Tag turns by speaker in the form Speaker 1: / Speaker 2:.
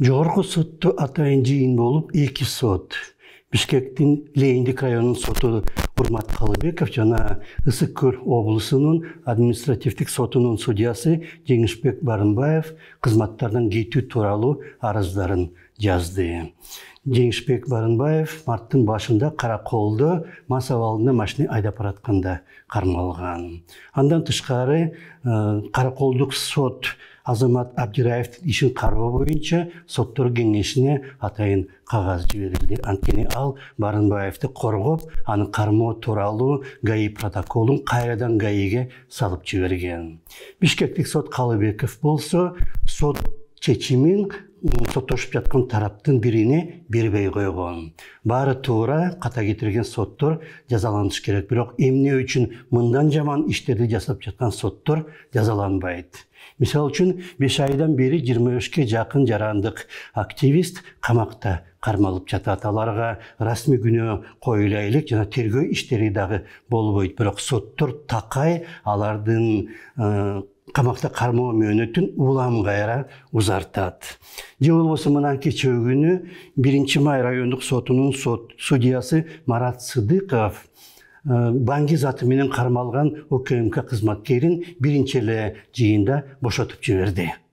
Speaker 1: жогорку сұтты атайын жыйын болуп эки сот бишкектин лейиндик районунун соту урмат калыбеков жана ысык көл облусунун административдик сотунун судьясы жеңишбек Барынбаев қызматтардың кетүү тууралуу арыздарын жазды жеңишбек Барынбаев марттын башында караколдо мас абалында машина айдап баратканда кармалган андан тышкары қарақолдық сот азамат әбдіраевтің ішін қарау бойынша соттор кеңесіне атайын қағаз жіберілді анткени ал барынбаевты қорғып, аны қармоо туралы гаи протоколын қайрадан гаиге салып жіберген бішкектік сот қалыбеков болса сот чечимин соттошуп жаткан тараптын бирине бербей койгон баары туура қата кетирген соттор жазаланыш керек бирок эмне үчүн мындан жаман иштерди жасап жаткан соттор жазаланбайт мисалы үчүн беш айдан бери жыйырма бешке жакын жарандык активист қамақта кармалып жатат аларга расмий күнөө коюла элек жана тергөө иштери дагы болбойт бирок соттор такай алардын э, қамақта қармау мөөнөтүн улам кайра ұзартады. же болбосо мына кечээ күнү биринчи май райондук сотунун сот судьясы марат сыдыков э, банги заты менен кармалган окмк кызматкерин биринчи эле жыйында бошотуп жиберди